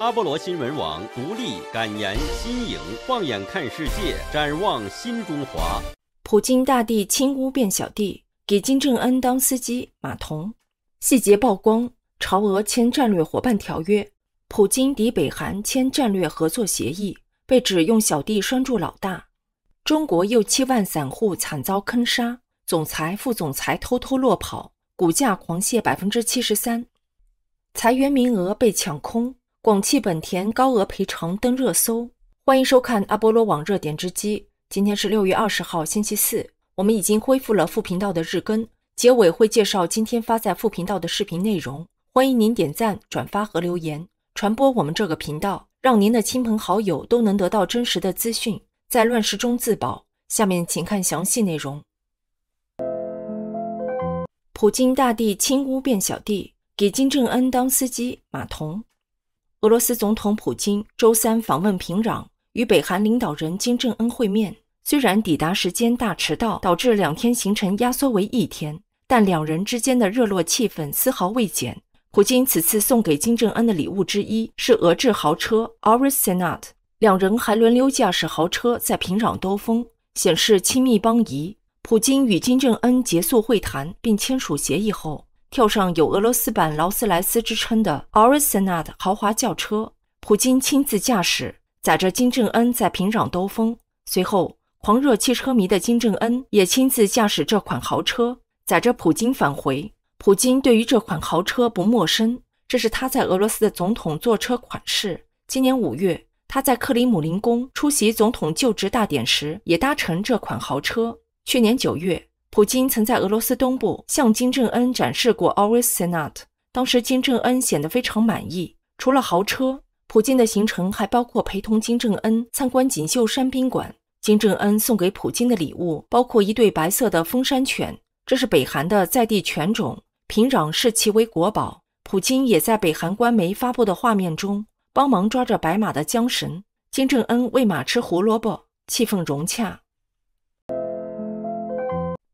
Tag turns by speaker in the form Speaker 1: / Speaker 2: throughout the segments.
Speaker 1: 阿波罗新闻网独立敢言新颖，放眼看世界，展望新中华。普京大帝亲乌变小弟，给金正恩当司机马童。细节曝光：朝俄签战略伙伴条约，普京抵北韩签战略合作协议，被指用小弟拴住老大。中国又七万散户惨遭坑杀，总裁副总裁偷偷落跑，股价狂泻百分之七十三，裁员名额被抢空。广汽本田高额赔偿登热搜。欢迎收看阿波罗网热点之机。今天是六月二十号，星期四。我们已经恢复了副频道的日更，结尾会介绍今天发在副频道的视频内容。欢迎您点赞、转发和留言，传播我们这个频道，让您的亲朋好友都能得到真实的资讯，在乱世中自保。下面请看详细内容。普京大帝亲乌变小弟，给金正恩当司机、马童。俄罗斯总统普京周三访问平壤，与北韩领导人金正恩会面。虽然抵达时间大迟到，导致两天行程压缩为一天，但两人之间的热络气氛丝毫未减。普京此次送给金正恩的礼物之一是俄制豪车 Aurisenaat，两人还轮流驾驶豪车在平壤兜风，显示亲密邦谊。普京与金正恩结束会谈并签署协议后。跳上有俄罗斯版劳斯莱斯之称的 a r i s e n a t 豪华轿车，普京亲自驾驶，载着金正恩在平壤兜风。随后，狂热汽车迷的金正恩也亲自驾驶这款豪车，载着普京返回。普京对于这款豪车不陌生，这是他在俄罗斯的总统坐车款式。今年五月，他在克里姆林宫出席总统就职大典时也搭乘这款豪车。去年九月。普京曾在俄罗斯东部向金正恩展示过 l w a y s s e n a t 当时金正恩显得非常满意。除了豪车，普京的行程还包括陪同金正恩参观锦绣山宾馆。金正恩送给普京的礼物包括一对白色的风山犬，这是北韩的在地犬种，平壤视其为国宝。普京也在北韩官媒发布的画面中帮忙抓着白马的缰绳，金正恩喂马吃胡萝卜，气氛融洽。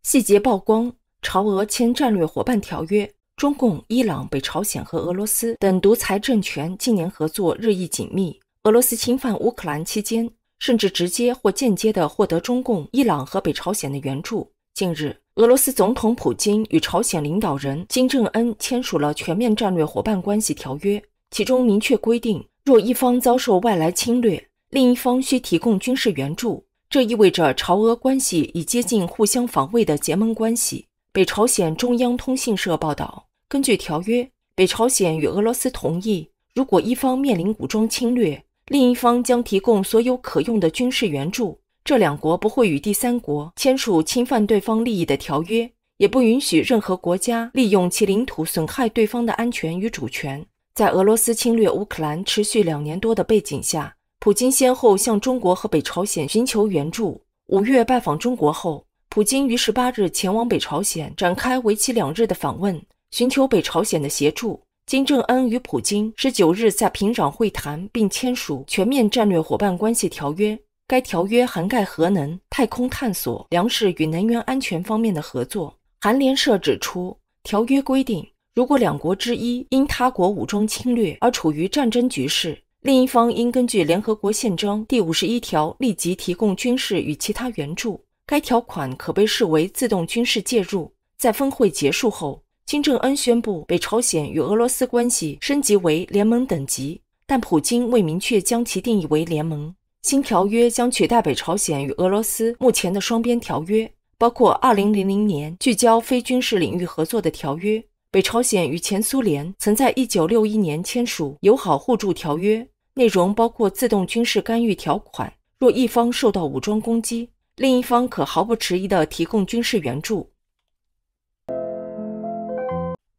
Speaker 1: 细节曝光：朝俄签战略伙伴条约，中共、伊朗、北朝鲜和俄罗斯等独裁政权近年合作日益紧密。俄罗斯侵犯乌克兰期间，甚至直接或间接地获得中共、伊朗和北朝鲜的援助。近日，俄罗斯总统普京与朝鲜领导人金正恩签署了全面战略伙伴关系条约，其中明确规定，若一方遭受外来侵略，另一方需提供军事援助。这意味着朝俄关系已接近互相防卫的结盟关系。北朝鲜中央通信社报道，根据条约，北朝鲜与俄罗斯同意，如果一方面临武装侵略，另一方将提供所有可用的军事援助。这两国不会与第三国签署侵犯对方利益的条约，也不允许任何国家利用其领土损害对方的安全与主权。在俄罗斯侵略乌克兰持续两年多的背景下。普京先后向中国和北朝鲜寻求援助。五月拜访中国后，普京于十八日前往北朝鲜，展开为期两日的访问，寻求北朝鲜的协助。金正恩与普京十九日在平壤会谈，并签署全面战略伙伴关系条约。该条约涵盖核能、太空探索、粮食与能源安全方面的合作。韩联社指出，条约规定，如果两国之一因他国武装侵略而处于战争局势。另一方应根据联合国宪章第五十一条立即提供军事与其他援助。该条款可被视为自动军事介入。在峰会结束后，金正恩宣布北朝鲜与俄罗斯关系升级为联盟等级，但普京未明确将其定义为联盟。新条约将取代北朝鲜与俄罗斯目前的双边条约，包括2000年聚焦非军事领域合作的条约。北朝鲜与前苏联曾在1961年签署友好互助条约，内容包括自动军事干预条款：若一方受到武装攻击，另一方可毫不迟疑地提供军事援助。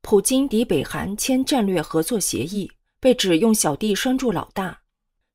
Speaker 1: 普京抵北韩签战略合作协议，被指用小弟拴住老大。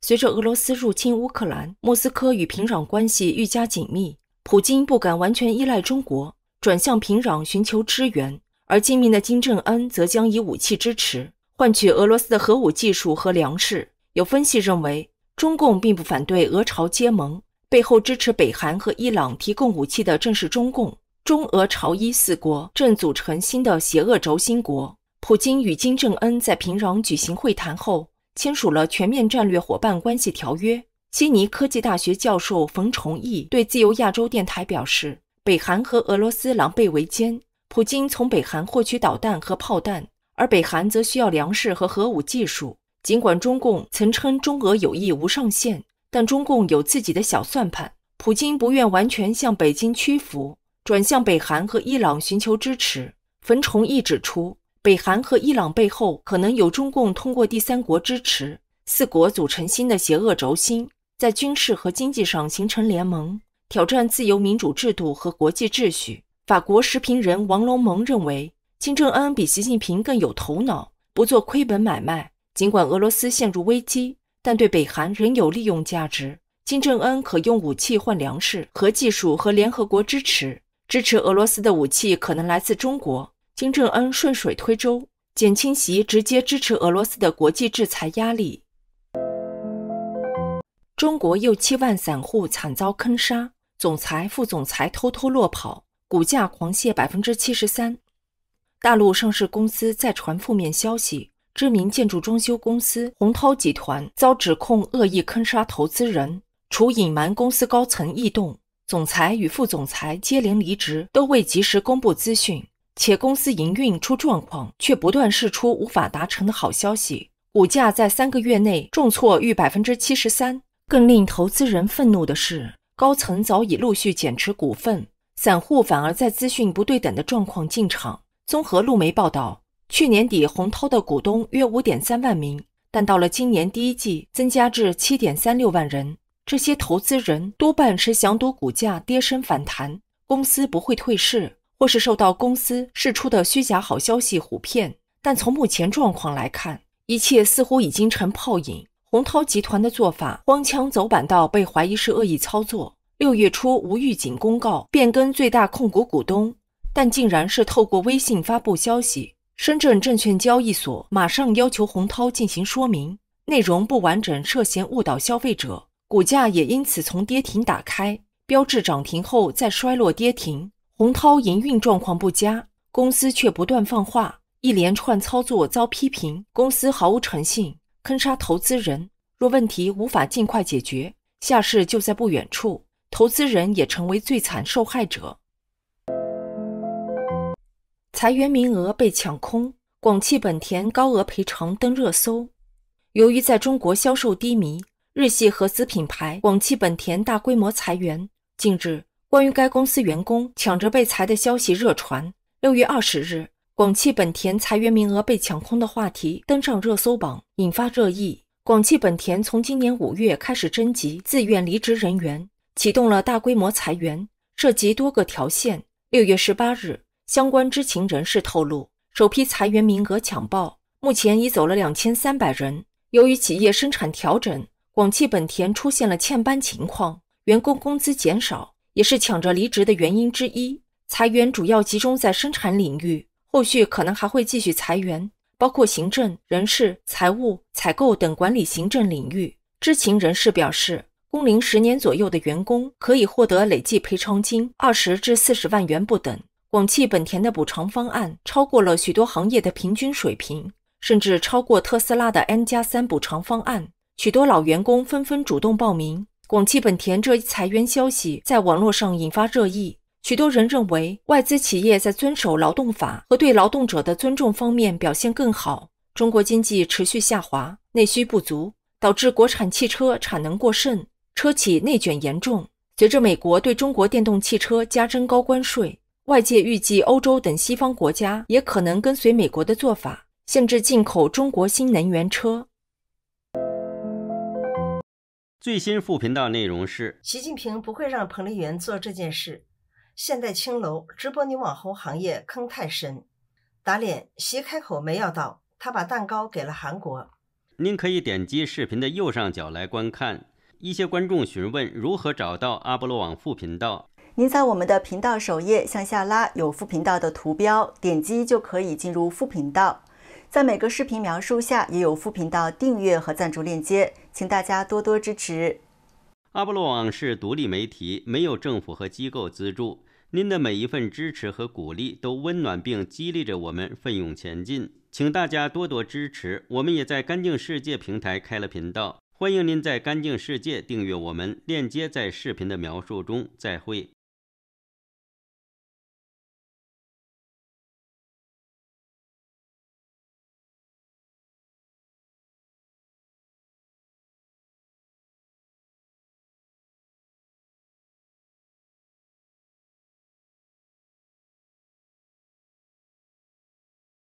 Speaker 1: 随着俄罗斯入侵乌克兰，莫斯科与平壤关系愈加紧密，普京不敢完全依赖中国，转向平壤寻求支援。而精明的金正恩则将以武器支持换取俄罗斯的核武技术和粮食。有分析认为，中共并不反对俄朝结盟，背后支持北韩和伊朗提供武器的正是中共。中俄朝伊四国正组成新的邪恶轴心国。普京与金正恩在平壤举行会谈后，签署了全面战略伙伴关系条约。悉尼科技大学教授冯崇义对自由亚洲电台表示：“北韩和俄罗斯狼狈为奸。”普京从北韩获取导弹和炮弹，而北韩则需要粮食和核武技术。尽管中共曾称中俄友谊无上限，但中共有自己的小算盘。普京不愿完全向北京屈服，转向北韩和伊朗寻求支持。冯崇义指出，北韩和伊朗背后可能有中共通过第三国支持，四国组成新的邪恶轴心，在军事和经济上形成联盟，挑战自由民主制度和国际秩序。法国时评人王龙蒙认为，金正恩比习近平更有头脑，不做亏本买卖。尽管俄罗斯陷入危机，但对北韩仍有利用价值。金正恩可用武器换粮食、核技术和联合国支持。支持俄罗斯的武器可能来自中国。金正恩顺水推舟，减轻其直接支持俄罗斯的国际制裁压力。中国又七万散户惨遭坑杀，总裁、副总裁偷偷落跑。股价狂泻百分之七十三，大陆上市公司再传负面消息。知名建筑装修公司洪涛集团遭指控恶意坑杀投资人，除隐瞒公司高层异动，总裁与副总裁接连离职，都未及时公布资讯，且公司营运出状况，却不断释出无法达成的好消息。股价在三个月内重挫逾百分之七十三。更令投资人愤怒的是，高层早已陆续减持股份。散户反而在资讯不对等的状况进场。综合路媒报道，去年底洪涛的股东约五点三万名，但到了今年第一季增加至七点三六万人。这些投资人多半是想赌股价跌升反弹，公司不会退市，或是受到公司释出的虚假好消息唬骗。但从目前状况来看，一切似乎已经成泡影。洪涛集团的做法，荒腔走板到被怀疑是恶意操作。六月初无预警公告变更最大控股股东，但竟然是透过微信发布消息。深圳证券交易所马上要求洪涛进行说明，内容不完整，涉嫌误导消费者。股价也因此从跌停打开，标志涨停后再衰落跌停。洪涛营运状况不佳，公司却不断放话，一连串操作遭批评，公司毫无诚信，坑杀投资人。若问题无法尽快解决，下市就在不远处。投资人也成为最惨受害者，裁员名额被抢空，广汽本田高额赔偿登热搜。由于在中国销售低迷，日系合资品牌广汽本田大规模裁员。近日，关于该公司员工抢着被裁的消息热传。六月二十日，广汽本田裁员名额被抢空的话题登上热搜榜，引发热议。广汽本田从今年五月开始征集自愿离职人员。启动了大规模裁员，涉及多个条线。六月十八日，相关知情人士透露，首批裁员名额抢报，目前已走了两千三百人。由于企业生产调整，广汽本田出现了欠班情况，员工工资减少，也是抢着离职的原因之一。裁员主要集中在生产领域，后续可能还会继续裁员，包括行政、人事、财务、采购等管理行政领域。知情人士表示。工龄十年左右的员工可以获得累计赔偿金二十至四十万元不等。广汽本田的补偿方案超过了许多行业的平均水平，甚至超过特斯拉的 N 加三补偿方案。许多老员工纷纷主动报名。广汽本田这一裁员消息在网络上引发热议，许多人认为外资企业在遵守劳动法和对劳动者的尊重方面表现更好。中国经济持续下滑，内需不足，导致国产汽车产能过剩。车企内卷严重，随着美国对中国电动汽车加征高关税，外界预计欧洲等西方国家也可能跟随美国的做法，限制进口中国新能源车。最新副频道内容是：习近平不会让彭丽媛做这件事。现代青楼直播女网红行业坑太深，打脸！习开口没要到，他把蛋糕给了韩国。您可以点击视频的右上角来观看。一些观众询问如何找到阿波罗网副频道。您在我们的频道首页向下拉，有副频道的图标，点击就可以进入副频道。在每个视频描述下也有副频道订阅和赞助链接，请大家多多支持。阿波罗网是独立媒体，没有政府和机构资助。您的每一份支持和鼓励都温暖并激励着我们奋勇前进。请大家多多支持。我们也在干净世界平台开了频道。欢迎您在干净世界订阅我们，链接在视频的描述中。再会。